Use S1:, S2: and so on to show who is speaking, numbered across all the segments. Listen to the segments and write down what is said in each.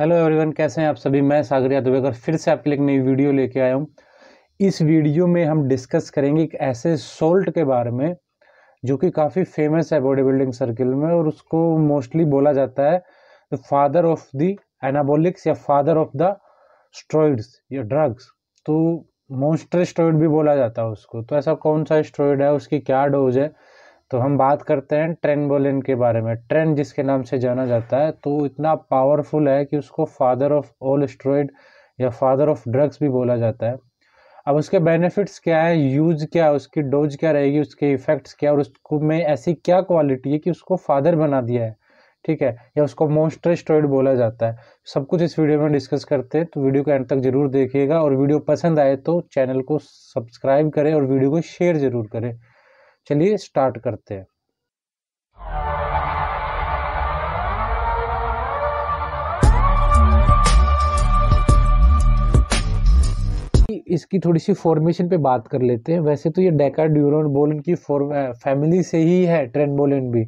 S1: hello everyone कैसे हैं आप सभी मैं सागर यादव अगर फिर से आपके लिए एक नई वीडियो लेके आया हूँ इस वीडियो में हम डिस्कस करेंगे एक ऐसे सोल्ट के बारे में जो कि काफ़ी फेमस है बॉडी बिल्डिंग सर्किल में और उसको मोस्टली बोला जाता है the father of the anabolics या फादर ऑफ द स्ट्रॉइड्स या ड्रग्स तो मोस्टर स्ट्रॉइड भी बोला जाता है उसको तो ऐसा कौन सा स्ट्रॉइड है उसकी क्या डोज है तो हम बात करते हैं ट्रेनबोलिन के बारे में ट्रेन जिसके नाम से जाना जाता है तो इतना पावरफुल है कि उसको फादर ऑफ ऑल स्ट्रॉइड या फादर ऑफ ड्रग्स भी बोला जाता है अब उसके बेनिफिट्स क्या है यूज क्या है उसकी डोज क्या रहेगी उसके इफेक्ट्स क्या और उसको में ऐसी क्या क्वालिटी है कि उसको फादर बना दिया है ठीक है या उसको मोस्टर मोस्ट्रेस्टॉइड बोला जाता है सब कुछ इस वीडियो में डिस्कस करते हैं तो वीडियो को एंड तक जरूर देखिएगा और वीडियो पसंद आए तो चैनल को सब्सक्राइब करें और वीडियो को शेयर जरूर करें चलिए स्टार्ट करते हैं इसकी थोड़ी सी फॉर्मेशन पे बात कर लेते हैं वैसे तो ये डेका बोलन की फैमिली से ही है ट्रेन बोलन भी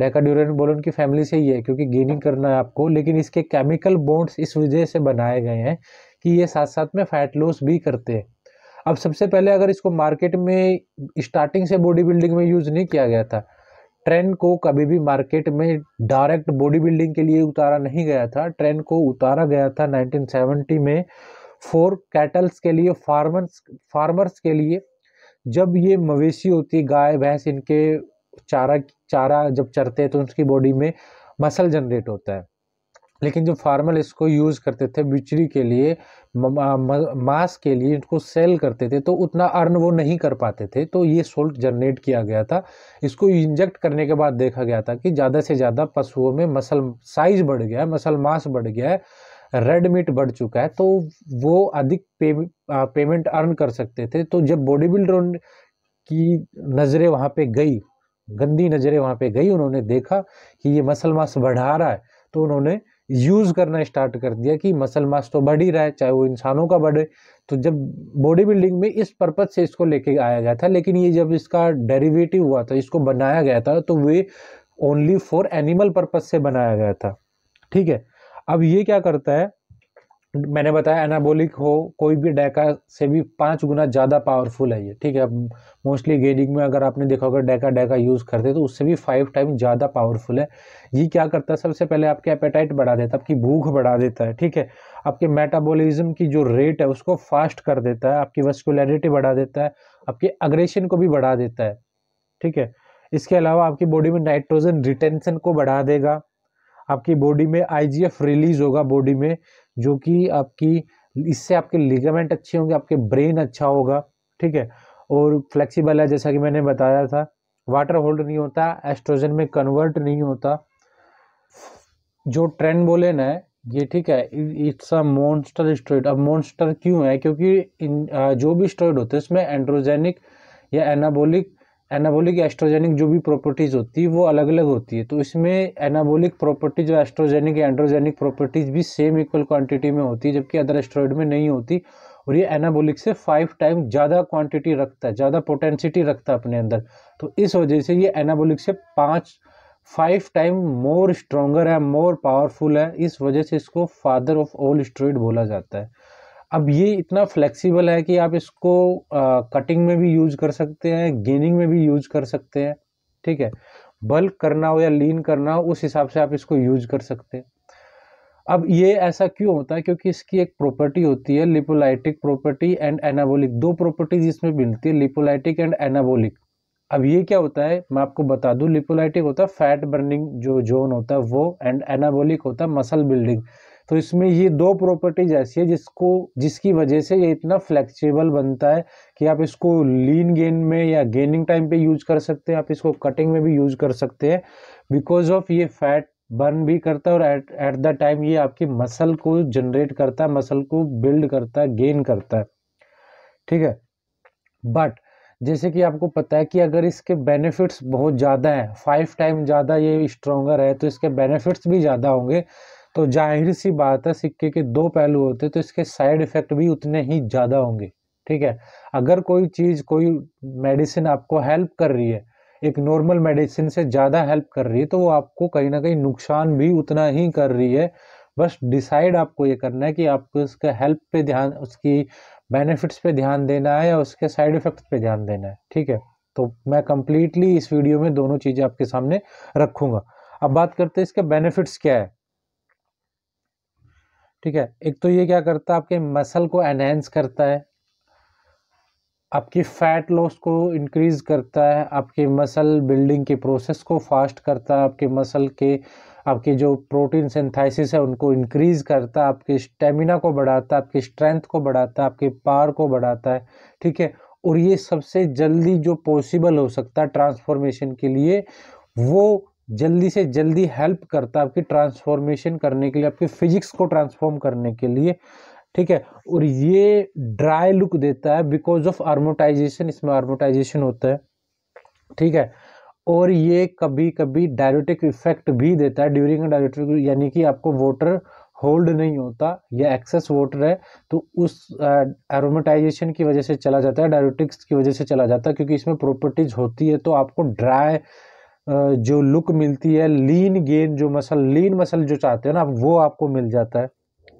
S1: डेका बोलन की फैमिली से ही है क्योंकि गेनिंग करना है आपको लेकिन इसके केमिकल बॉन्ड्स इस वजह से बनाए गए हैं कि ये साथ साथ में फैट लॉस भी करते हैं अब सबसे पहले अगर इसको मार्केट में स्टार्टिंग से बॉडी बिल्डिंग में यूज़ नहीं किया गया था ट्रेंड को कभी भी मार्केट में डायरेक्ट बॉडी बिल्डिंग के लिए उतारा नहीं गया था ट्रेंड को उतारा गया था 1970 में फोर कैटल्स के लिए फार्मर्स फार्मर्स के लिए जब ये मवेशी होती गाय भैंस इनके चारा चारा जब चरते हैं तो उसकी बॉडी में मसल जनरेट होता है लेकिन जो फार्मर इसको यूज़ करते थे बिचरी के लिए मांस के लिए इनको सेल करते थे तो उतना अर्न वो नहीं कर पाते थे तो ये सोल्ट जनरेट किया गया था इसको इंजेक्ट करने के बाद देखा गया था कि ज़्यादा से ज़्यादा पशुओं में मसल साइज बढ़ गया है मसल मास बढ़ गया है रेड मीट बढ़ चुका है तो वो अधिक पे, पेमेंट अर्न कर सकते थे तो जब बॉडी बिल्डर की नज़रें वहाँ पर गई गंदी नज़रें वहाँ पर गई उन्होंने देखा कि ये मसल मास बढ़ा रहा है तो उन्होंने यूज़ करना स्टार्ट कर दिया कि मसल मास तो बढ़ ही रहा है चाहे वो इंसानों का बढ़े तो जब बॉडी बिल्डिंग में इस पर्पज़ से इसको लेके आया गया था लेकिन ये जब इसका डेरिवेटिव हुआ था इसको बनाया गया था तो वे ओनली फॉर एनिमल पर्पज़ से बनाया गया था ठीक है अब ये क्या करता है मैंने बताया एनाबोलिक हो कोई भी डेका से भी पाँच गुना ज़्यादा पावरफुल है ये ठीक है मोस्टली गेडिंग में अगर आपने देखा होगा डेका डेका यूज़ करते तो उससे भी फाइव टाइम ज़्यादा पावरफुल है ये क्या करता है सबसे पहले आपके एपेटाइट बढ़ा देता है आपकी भूख बढ़ा देता है ठीक है आपके मेटाबोलिज्म की जो रेट है उसको फास्ट कर देता है आपकी वस्कुलरिटी बढ़ा देता है आपके अग्रेशन को भी बढ़ा देता है ठीक है इसके अलावा आपकी बॉडी में नाइट्रोजन रिटेंशन को बढ़ा देगा आपकी बॉडी में आईजीएफ रिलीज होगा बॉडी में जो कि आपकी इससे आपके लिगामेंट अच्छे होंगे आपके ब्रेन अच्छा होगा ठीक है और फ्लेक्सिबल है जैसा कि मैंने बताया था वाटर होल्ड नहीं होता एस्ट्रोजन में कन्वर्ट नहीं होता जो ट्रेंड बोले ना ये ठीक है इट्स अ मॉन्स्टर स्टेरॉइड अब मॉन्स्टर क्यों है क्योंकि इन जो भी स्टेरॉइड होते हैं उसमें एंड्रोजेनिक या एनाबोलिक एनाबोलिक एस्ट्रोजेनिक जो भी प्रॉपर्टीज़ होती है वो अलग अलग होती है तो इसमें एनाबोलिक प्रॉपर्टीज और एस्ट्रोजेनिक एंड्रोजेनिक प्रॉपर्टीज़ भी सेम इक्वल क्वांटिटी में होती है जबकि अदर एस्ट्रॉयड में नहीं होती और ये एनाबोलिक से फाइव टाइम ज़्यादा क्वांटिटी रखता है ज़्यादा पोटेंसिटी रखता है अपने अंदर तो इस वजह से ये एनाबोलिक से पाँच फाइव टाइम मोर स्ट्रोंगर है मोर पावरफुल है इस वजह से इसको फादर ऑफ ऑल स्ट्रॉयड बोला जाता है अब ये इतना फ्लेक्सिबल है कि आप इसको आ, कटिंग में भी यूज कर सकते हैं गेनिंग में भी यूज कर सकते हैं ठीक है बल्क करना हो या लीन करना हो उस हिसाब से आप इसको यूज कर सकते हैं अब ये ऐसा क्यों होता है क्योंकि इसकी एक प्रॉपर्टी होती है लिपोलाइटिक प्रॉपर्टी एंड एनाबोलिक दो प्रॉपर्टीज इसमें मिलती है लिपोलाइटिक एंड एनाबोलिक अब ये क्या होता है मैं आपको बता दूं लिपोलाइटिक होता है फैट बर्निंग जो जोन होता है वो एंड एनाबोलिक होता है मसल बिल्डिंग तो इसमें ये दो प्रॉपर्टीज ऐसी है जिसको जिसकी वजह से ये इतना फ्लेक्सिबल बनता है कि आप इसको लीन गेन में या गेनिंग टाइम पे यूज कर सकते हैं आप इसको कटिंग में भी यूज कर सकते हैं बिकॉज ऑफ ये फैट बर्न भी करता है और एट द टाइम ये आपकी मसल को जनरेट करता है मसल को बिल्ड करता है गेन करता है ठीक है बट जैसे कि आपको पता है कि अगर इसके बेनिफिट्स बहुत ज़्यादा हैं फाइव टाइम ज़्यादा ये स्ट्रोंगर है तो इसके बेनिफिट्स भी ज़्यादा होंगे तो जाहिर सी बात है सिक्के के दो पहलू होते हैं तो इसके साइड इफेक्ट भी उतने ही ज़्यादा होंगे ठीक है अगर कोई चीज़ कोई मेडिसिन आपको हेल्प कर रही है एक नॉर्मल मेडिसिन से ज़्यादा हेल्प कर रही है तो वो आपको कहीं ना कहीं नुकसान भी उतना ही कर रही है बस डिसाइड आपको ये करना है कि आपको उसके हेल्प पे ध्यान उसकी बेनिफिट्स पे ध्यान देना है या उसके साइड इफ़ेक्ट्स पे ध्यान देना है ठीक है तो मैं कम्प्लीटली इस वीडियो में दोनों चीज़ें आपके सामने रखूँगा अब बात करते हैं इसके बेनिफिट्स क्या है ठीक है एक तो ये क्या करता है आपके मसल को एनहेंस करता है आपकी फैट लॉस को इंक्रीज़ करता है आपके मसल बिल्डिंग के प्रोसेस को फास्ट करता है आपके मसल के आपके जो प्रोटीन सिंथेसिस है उनको इंक्रीज़ करता है आपके स्टेमिना को बढ़ाता है आपकी स्ट्रेंथ को बढ़ाता है आपके पावर को बढ़ाता है ठीक है और ये सबसे जल्दी जो पॉसिबल हो सकता है ट्रांसफॉर्मेशन के लिए वो जल्दी से जल्दी हेल्प करता है आपकी ट्रांसफॉर्मेशन करने के लिए आपके फिजिक्स को ट्रांसफॉर्म करने के लिए ठीक है और ये ड्राई लुक देता है बिकॉज ऑफ आर्मोटाइजेशन इसमें आर्मोटाइजेशन होता है ठीक है और ये कभी कभी डायरेटिक इफेक्ट भी देता है ड्यूरिंग डायरेटिक यानी कि आपको वाटर होल्ड नहीं होता या एक्सेस वाटर है तो उस एरोमेटाइजेशन की वजह से चला जाता है डायरेटिक्स की वजह से चला जाता है क्योंकि इसमें प्रॉपर्टीज होती है तो आपको ड्राई जो लुक मिलती है लीन गेन जो मसल लीन मसल जो चाहते हो ना वो आपको मिल जाता है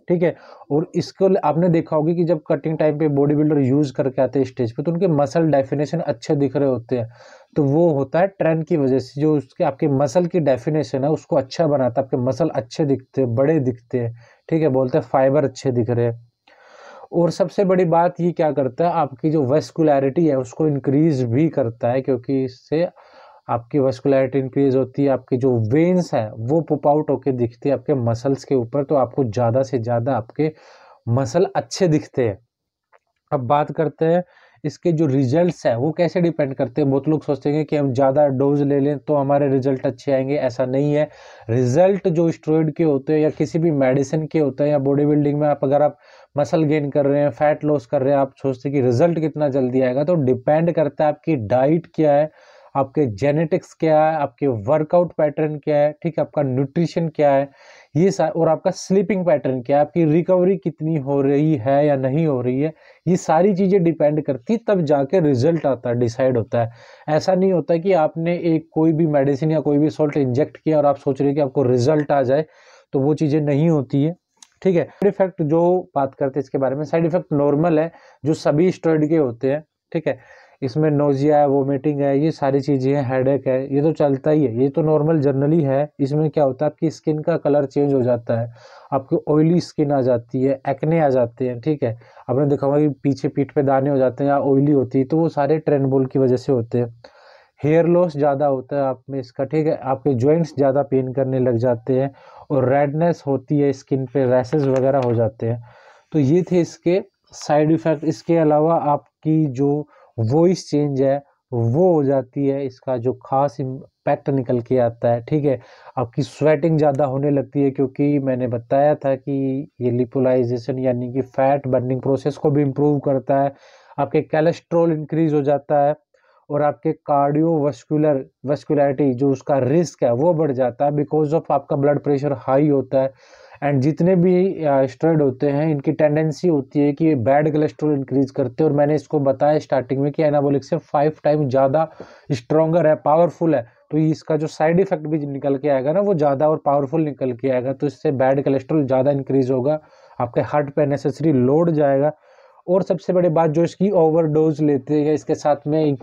S1: ठीक है और इसको आपने देखा होगा कि जब कटिंग टाइम पे बॉडी बिल्डर यूज़ करके आते हैं स्टेज पे तो उनके मसल डेफिनेशन अच्छे दिख रहे होते हैं तो वो होता है ट्रेंड की वजह से जो उसके आपके मसल की डेफिनेशन है उसको अच्छा बनाता है आपके मसल अच्छे दिखते हैं बड़े दिखते हैं ठीक है बोलते हैं फाइबर अच्छे दिख रहे हैं और सबसे बड़ी बात ये क्या करता है आपकी जो वेस्कुलरिटी है उसको इंक्रीज भी करता है क्योंकि इससे आपकी वस्कुलरिटी इंक्रीज होती है आपके जो वेन्स हैं वो पुप आउट होकर दिखती है आपके मसल्स के ऊपर तो आपको ज़्यादा से ज़्यादा आपके मसल अच्छे दिखते हैं अब बात करते हैं इसके जो रिजल्ट्स हैं वो कैसे डिपेंड करते हैं बहुत लोग सोचते हैं कि हम ज़्यादा डोज ले लें तो हमारे रिजल्ट अच्छे आएंगे ऐसा नहीं है रिजल्ट जो स्ट्रोइड के होते हैं या किसी भी मेडिसिन के होते हैं या बॉडी बिल्डिंग में आप अगर आप मसल गेन कर रहे हैं फैट लॉस कर रहे हैं आप सोचते हैं कि रिजल्ट कितना जल्दी आएगा तो डिपेंड करता है आपकी डाइट क्या है आपके जेनेटिक्स क्या है आपके वर्कआउट पैटर्न क्या है ठीक है आपका न्यूट्रिशन क्या है ये और आपका स्लीपिंग पैटर्न क्या है आपकी रिकवरी कितनी हो रही है या नहीं हो रही है ये सारी चीज़ें डिपेंड करती तब जाके रिजल्ट आता है डिसाइड होता है ऐसा नहीं होता कि आपने एक कोई भी मेडिसिन या कोई भी सॉल्ट इंजेक्ट किया और आप सोच रहे कि आपको रिजल्ट आ जाए तो वो चीज़ें नहीं होती है ठीक है साइड इफेक्ट जो बात करते हैं इसके बारे में साइड इफेक्ट नॉर्मल है जो सभी स्टोर्ड के होते हैं ठीक है इसमें नोजिया है वोमिटिंग है ये सारी चीज़ें हैं हेडेक है ये तो चलता ही है ये तो नॉर्मल जनरली है इसमें क्या होता है आपकी स्किन का कलर चेंज हो जाता है आपकी ऑयली स्किन आ जाती है एक्ने आ जाते हैं ठीक है आपने देखा होगा कि पीछे पीठ पे दाने हो जाते हैं या ऑयली होती है तो वो सारे ट्रेनबोल की वजह से होते हैं हेयर लॉस ज़्यादा होता है आप में इसका ठीक है आपके जॉइंट्स ज़्यादा पेन करने लग जाते हैं और रेडनेस होती है स्किन पे रैसेज वगैरह हो जाते हैं तो ये थे इसके साइड इफ़ेक्ट इसके अलावा आपकी जो वॉइस चेंज है वो हो जाती है इसका जो खास इम्पैक्ट निकल के आता है ठीक है आपकी स्वेटिंग ज़्यादा होने लगती है क्योंकि मैंने बताया था कि ये लिपोलाइजेशन यानी कि फैट बर्निंग प्रोसेस को भी इम्प्रूव करता है आपके कैलेस्ट्रोल इंक्रीज हो जाता है और आपके कार्डियो वस्कुलर वस्कुलरिटी जो उसका रिस्क है वो बढ़ जाता है बिकॉज ऑफ आपका ब्लड प्रेशर हाई होता है एंड जितने भी स्टेरॉयड होते हैं इनकी टेंडेंसी होती है कि ये बैड कोलेस्ट्रॉल इंक्रीज करते हैं और मैंने इसको बताया स्टार्टिंग में कि एनाबोलिक से फाइव टाइम ज़्यादा स्ट्रॉगर है पावरफुल है तो इसका जो साइड इफेक्ट भी निकल के आएगा ना वो ज़्यादा और पावरफुल निकल के आएगा तो इससे बैड कोलेस्ट्रॉल ज़्यादा इंक्रीज होगा आपके हार्ट पर नेसेसरी लोड जाएगा और सबसे बड़ी बात जो इसकी ओवरडोज लेते हैं इसके साथ में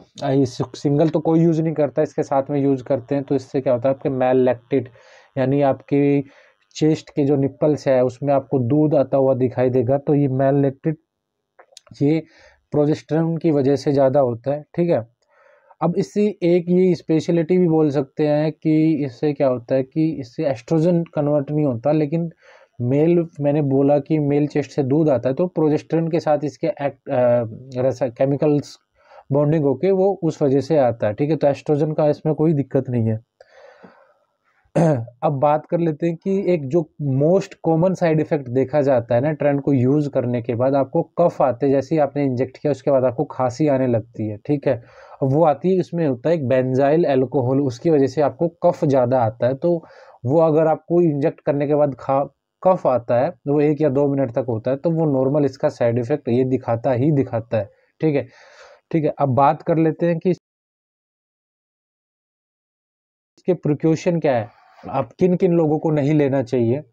S1: सिंगल तो कोई यूज़ नहीं करता इसके साथ में यूज़ करते हैं तो इससे क्या होता है आपके मेल लैक्टेड यानी आपकी चेस्ट के जो निप्पल्स है उसमें आपको दूध आता हुआ दिखाई देगा तो ये मैलनेटेड ये प्रोजेस्ट्रम की वजह से ज़्यादा होता है ठीक है अब इससे एक ये स्पेशलिटी भी बोल सकते हैं कि इससे क्या होता है कि इससे एस्ट्रोजन कन्वर्ट नहीं होता लेकिन मेल मैंने बोला कि मेल चेस्ट से दूध आता है तो प्रोजेस्ट्रन के साथ इसके एक्ट केमिकल्स बॉन्डिंग होके वो उस वजह से आता है ठीक है तो एस्ट्रोजन का इसमें कोई दिक्कत नहीं है अब बात कर लेते हैं कि एक जो मोस्ट कॉमन साइड इफेक्ट देखा जाता है ना ट्रेंड को यूज़ करने के बाद आपको कफ आते जैसे ही आपने इंजेक्ट किया उसके बाद आपको खांसी आने लगती है ठीक है वो आती है उसमें होता है एक बेंजाइल एल्कोहल उसकी वजह से आपको कफ ज़्यादा आता है तो वो अगर आपको इंजेक्ट करने के बाद खा कफ आता है वो एक या दो मिनट तक होता है तो वो नॉर्मल इसका साइड इफेक्ट ये दिखाता ही दिखाता है ठीक है ठीक है अब बात कर लेते हैं कि इसके प्रिक्यूशन क्या है आप किन किन लोगों को नहीं लेना चाहिए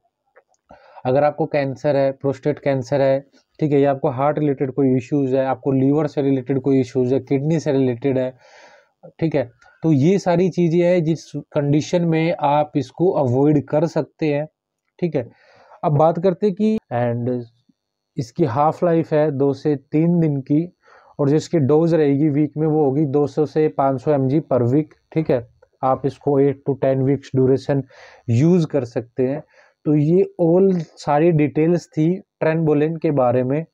S1: अगर आपको कैंसर है प्रोस्टेट कैंसर है ठीक है या आपको हार्ट रिलेटेड कोई इश्यूज़ है आपको लीवर से रिलेटेड कोई इश्यूज़ है किडनी से रिलेटेड है ठीक है तो ये सारी चीज़ें हैं जिस कंडीशन में आप इसको अवॉइड कर सकते हैं ठीक है अब बात करते कि एंड इसकी हाफ लाइफ है दो से तीन दिन की और जिसकी डोज रहेगी वीक में वो होगी 200 से 500 सौ पर वीक ठीक है आप इसको eight to ten weeks duration use कर सकते हैं तो ये ऑल सारी डिटेल्स थी ट्रेनबोलिन के बारे में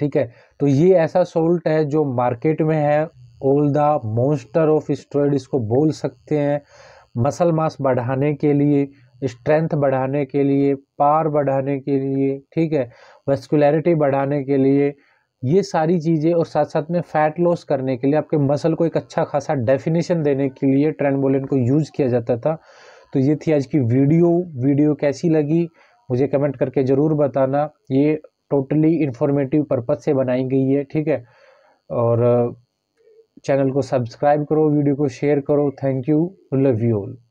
S1: ठीक है तो ये ऐसा सोल्ट है जो मार्केट में है all the monster of steroid इसको बोल सकते हैं मसल मास बढ़ाने के लिए स्ट्रेंथ बढ़ाने के लिए पार बढ़ाने के लिए ठीक है वेस्कुलरिटी बढ़ाने के लिए ये सारी चीज़ें और साथ साथ में फैट लॉस करने के लिए आपके मसल को एक अच्छा खासा डेफिनेशन देने के लिए ट्रेनबोलिन को यूज़ किया जाता था तो ये थी आज की वीडियो वीडियो कैसी लगी मुझे कमेंट करके ज़रूर बताना ये टोटली इन्फॉर्मेटिव पर्पज़ से बनाई गई है ठीक है और चैनल uh, को सब्सक्राइब करो वीडियो को शेयर करो thank you love you all